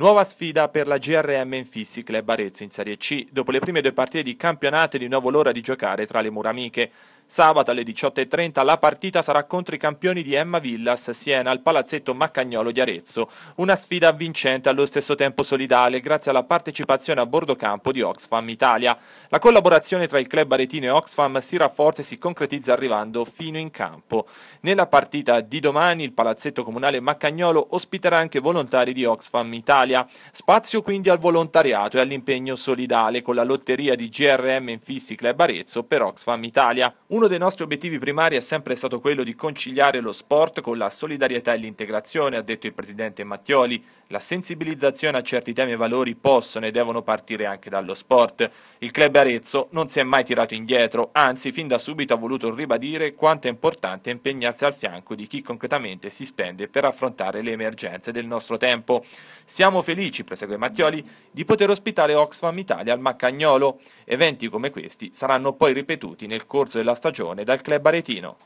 Nuova sfida per la GRM Infissi Club Arezzo in Serie C. Dopo le prime due partite di campionato è di nuovo l'ora di giocare tra le mura amiche. Sabato alle 18.30 la partita sarà contro i campioni di Emma Villas Siena al Palazzetto Maccagnolo di Arezzo. Una sfida vincente allo stesso tempo solidale grazie alla partecipazione a bordo campo di Oxfam Italia. La collaborazione tra il club aretino e Oxfam si rafforza e si concretizza arrivando fino in campo. Nella partita di domani il Palazzetto Comunale Maccagnolo ospiterà anche volontari di Oxfam Italia. Spazio quindi al volontariato e all'impegno solidale con la lotteria di GRM Infissi Club Arezzo per Oxfam Italia. Un uno dei nostri obiettivi primari è sempre stato quello di conciliare lo sport con la solidarietà e l'integrazione, ha detto il presidente Mattioli. La sensibilizzazione a certi temi e valori possono e devono partire anche dallo sport. Il club Arezzo non si è mai tirato indietro, anzi fin da subito ha voluto ribadire quanto è importante impegnarsi al fianco di chi concretamente si spende per affrontare le emergenze del nostro tempo. Siamo felici, prosegue Mattioli, di poter ospitare Oxfam Italia al Maccagnolo. Eventi come questi saranno poi ripetuti nel corso della stagione stagione dal club aretino.